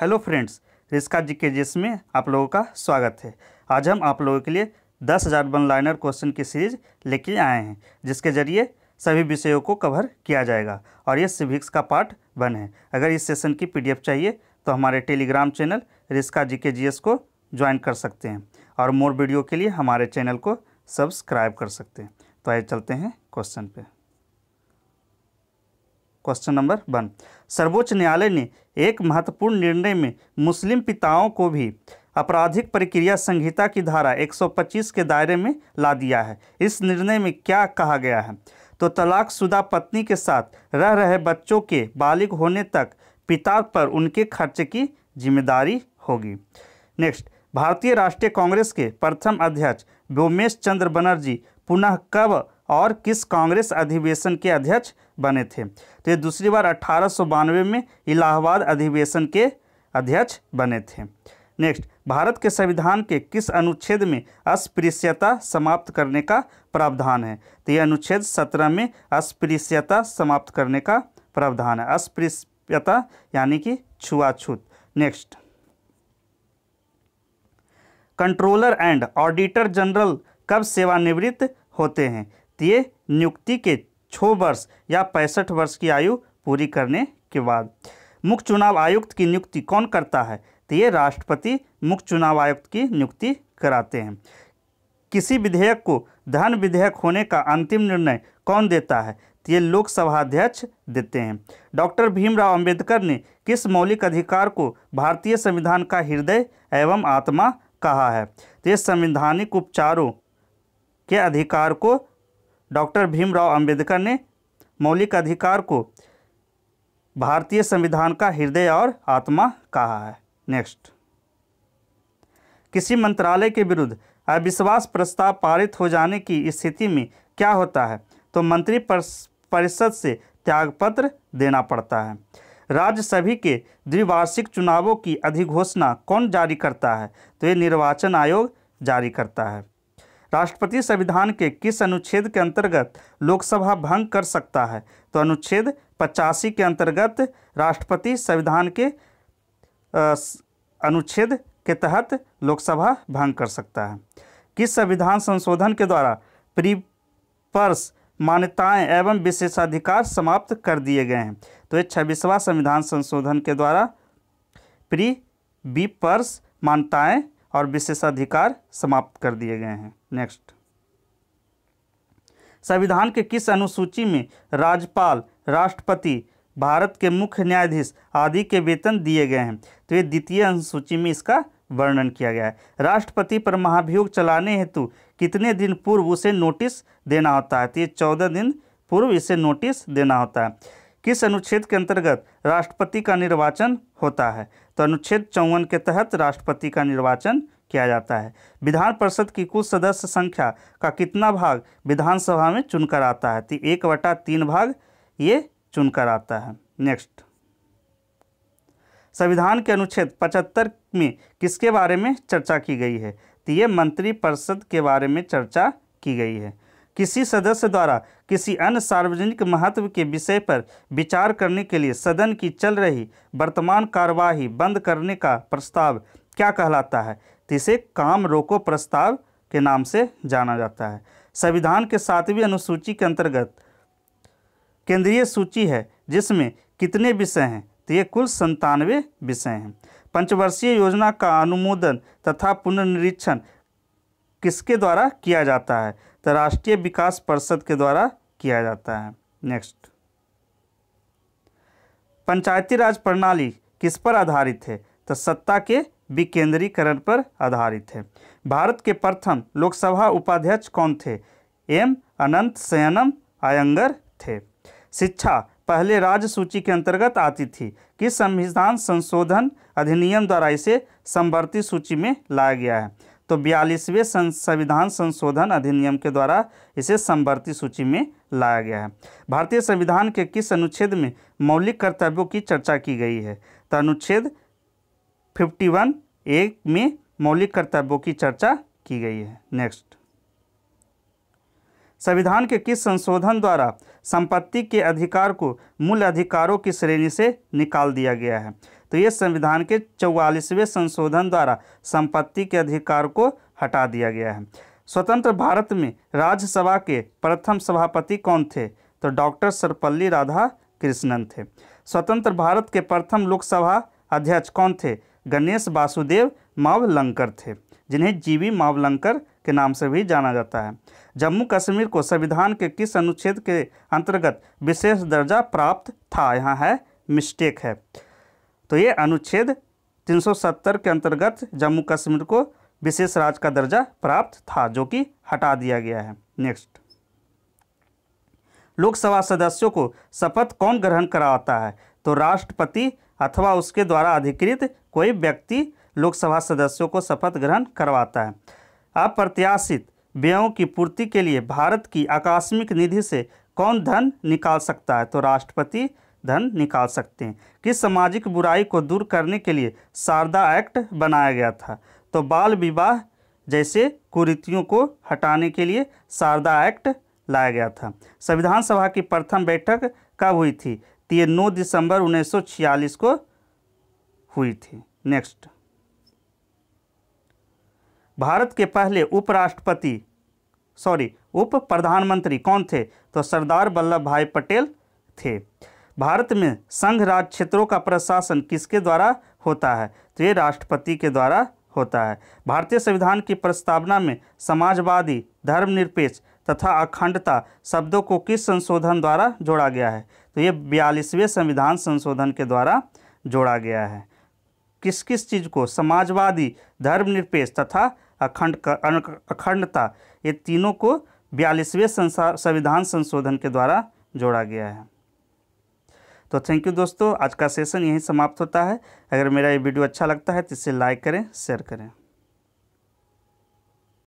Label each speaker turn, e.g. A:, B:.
A: hello friends rieska जी के जिस में आप लोगों का स्वागत है आज हम आप लोगों के लिए दस हज़ार वन लाइनर क्वेश्चन की सीरीज लेके आए हैं जिसके जरिए सभी विषयों को कवर किया जाएगा और ये सिविक्स का पार्ट वन है अगर इस सेशन की पीडीएफ चाहिए तो हमारे टेलीग्राम चैनल रिस्का जी के जी को ज्वाइन कर सकते हैं और मोर वीडियो के लिए हमारे चैनल को सब्सक्राइब कर सकते हैं तो आइए चलते हैं क्वेश्चन पर क्वेश्चन नंबर वन सर्वोच्च न्यायालय ने एक महत्वपूर्ण निर्णय में मुस्लिम पिताओं को भी आपराधिक प्रक्रिया संहिता की धारा 125 के दायरे में ला दिया है इस निर्णय में क्या कहा गया है तो तलाकशुदा पत्नी के साथ रह रहे बच्चों के बालिग होने तक पिता पर उनके खर्च की जिम्मेदारी होगी नेक्स्ट भारतीय राष्ट्रीय कांग्रेस के प्रथम अध्यक्ष व्योमेश चंद्र बनर्जी पुनः कब और किस कांग्रेस अधिवेशन के अध्यक्ष बने थे तो ये दूसरी बार अठारह में इलाहाबाद अधिवेशन के अध्यक्ष बने थे नेक्स्ट भारत के संविधान के किस अनुच्छेद में अस्पृश्यता समाप्त करने का प्रावधान है तो यह अनुच्छेद सत्रह में अस्पृश्यता समाप्त करने का प्रावधान है अस्पृश्यता यानी कि छुआछूत next controller and auditor general कब सेवानिवृत्त होते हैं तो ये नियुक्ति के छः वर्ष या पैंसठ वर्ष की आयु पूरी करने के बाद मुख्य चुनाव आयुक्त की नियुक्ति कौन करता है तो ये राष्ट्रपति मुख्य चुनाव आयुक्त की नियुक्ति कराते हैं किसी विधेयक को धन विधेयक होने का अंतिम निर्णय कौन देता है तो ये लोकसभा अध्यक्ष देते हैं डॉक्टर भीमराव अंबेडकर ने किस मौलिक अधिकार को भारतीय संविधान का हृदय एवं आत्मा कहा है तो ये संवैधानिक उपचारों के अधिकार को डॉक्टर भीमराव अंबेडकर ने मौलिक अधिकार को भारतीय संविधान का हृदय और आत्मा कहा है नेक्स्ट किसी मंत्रालय के विरुद्ध अविश्वास प्रस्ताव पारित हो जाने की स्थिति में क्या होता है तो मंत्री परिषद से त्यागपत्र देना पड़ता है राज्य सभी के द्विवार्षिक चुनावों की अधिघोषणा कौन जारी करता है तो ये निर्वाचन आयोग जारी करता है राष्ट्रपति संविधान के किस अनुच्छेद के अंतर्गत लोकसभा भंग कर सकता है तो अनुच्छेद पचासी के अंतर्गत राष्ट्रपति संविधान के अनुच्छेद के तहत लोकसभा भंग कर सकता है किस संविधान संशोधन के द्वारा प्रीपर्स मान्यताएं एवं विशेषाधिकार समाप्त कर दिए गए हैं तो ये छब्बीसवां संविधान संशोधन के द्वारा प्री बी पर्स मान्यताएँ और विशेषाधिकार समाप्त कर दिए गए हैं नेक्स्ट संविधान के किस अनुसूची में राज्यपाल राष्ट्रपति भारत के मुख्य न्यायाधीश आदि के वेतन दिए गए हैं तो ये द्वितीय अनुसूची में इसका वर्णन किया गया है राष्ट्रपति पर महाभियोग चलाने हेतु कितने दिन पूर्व उसे नोटिस देना होता है तो ये चौदह दिन पूर्व इसे नोटिस देना होता है किस अनुच्छेद के अंतर्गत राष्ट्रपति का निर्वाचन होता है तो अनुच्छेद चौवन के तहत राष्ट्रपति का निर्वाचन किया जाता है विधान परिषद की कुल सदस्य संख्या का कितना भाग विधानसभा में चुनकर आता है तो एक वटा तीन भाग ये चुनकर आता है नेक्स्ट संविधान के अनुच्छेद पचहत्तर में किसके बारे में चर्चा की गई है तो ये मंत्रिपरिषद के बारे में चर्चा की गई है किसी सदस्य द्वारा किसी अन्य सार्वजनिक महत्व के विषय पर विचार करने के लिए सदन की चल रही वर्तमान कार्यवाही बंद करने का प्रस्ताव क्या कहलाता है तो इसे काम रोको प्रस्ताव के नाम से जाना जाता है संविधान के सातवीं अनुसूची के अंतर्गत केंद्रीय सूची है जिसमें कितने विषय हैं तो ये कुल संतानवे विषय हैं पंचवर्षीय योजना का अनुमोदन तथा पुनर्निरीक्षण किसके द्वारा किया जाता है तो राष्ट्रीय विकास परिषद के द्वारा किया जाता है नेक्स्ट पंचायती राज प्रणाली किस पर आधारित है तो सत्ता के विकेंद्रीकरण पर आधारित है भारत के प्रथम लोकसभा उपाध्यक्ष कौन थे एम अनंत सयनम आयंगर थे शिक्षा पहले राज्य सूची के अंतर्गत आती थी कि संविधान संशोधन अधिनियम द्वारा इसे समवर्ती सूची में लाया गया है तो बयालीसवें संविधान संशोधन अधिनियम के द्वारा इसे संवर्ती सूची में लाया गया है भारतीय संविधान के किस अनुच्छेद में मौलिक कर्तव्यों की चर्चा की गई है तो अनुच्छेद 51 एक में मौलिक कर्तव्यों की चर्चा की गई है नेक्स्ट संविधान के किस संशोधन द्वारा संपत्ति के अधिकार को मूल अधिकारों की श्रेणी से निकाल दिया गया है तो ये संविधान के चौवालीसवें संशोधन द्वारा संपत्ति के अधिकार को हटा दिया गया है स्वतंत्र भारत में राज्यसभा के प्रथम सभापति कौन थे तो डॉक्टर सर्वपल्ली राधा कृष्णन थे स्वतंत्र भारत के प्रथम लोकसभा अध्यक्ष कौन थे गणेश वासुदेव मावलंकर थे जिन्हें जीवी मावलंकर के नाम से भी जाना जाता है जम्मू कश्मीर को संविधान के किस अनुच्छेद के अंतर्गत विशेष दर्जा प्राप्त था यहाँ है मिस्टेक है तो ये अनुच्छेद 370 के अंतर्गत जम्मू कश्मीर को विशेष राज्य का दर्जा प्राप्त था जो कि हटा दिया गया है नेक्स्ट लोकसभा सदस्यों को शपथ कौन ग्रहण कराता है तो राष्ट्रपति अथवा उसके द्वारा अधिकृत कोई व्यक्ति लोकसभा सदस्यों को शपथ ग्रहण करवाता है अप्रत्याशित व्ययों की पूर्ति के लिए भारत की आकस्मिक निधि से कौन धन निकाल सकता है तो राष्ट्रपति धन निकाल सकते हैं किस सामाजिक बुराई को दूर करने के लिए शारदा एक्ट बनाया गया था तो बाल विवाह जैसे कुरीतियों को हटाने के लिए शारदा एक्ट लाया गया था संविधान सभा की प्रथम बैठक कब हुई थी तो ये नौ दिसंबर 1946 को हुई थी नेक्स्ट भारत के पहले उपराष्ट्रपति सॉरी उप प्रधानमंत्री कौन थे तो सरदार वल्लभ भाई पटेल थे भारत में संघ राज क्षेत्रों का प्रशासन किसके द्वारा होता है तो ये राष्ट्रपति के द्वारा होता है भारतीय संविधान की प्रस्तावना में समाजवादी धर्मनिरपेक्ष तथा अखंडता शब्दों को किस संशोधन द्वारा जोड़ा गया है तो ये बयालीसवें संविधान संशोधन के द्वारा जोड़ा गया है किस किस चीज़ को समाजवादी धर्मनिरपेक्ष तथा अखंड अखंडता ये तीनों को बयालीसवें संविधान संशोधन के द्वारा जोड़ा गया है तो थैंक यू दोस्तों आज का सेशन यहीं समाप्त होता है अगर मेरा ये वीडियो अच्छा लगता है तो इसे लाइक करें शेयर करें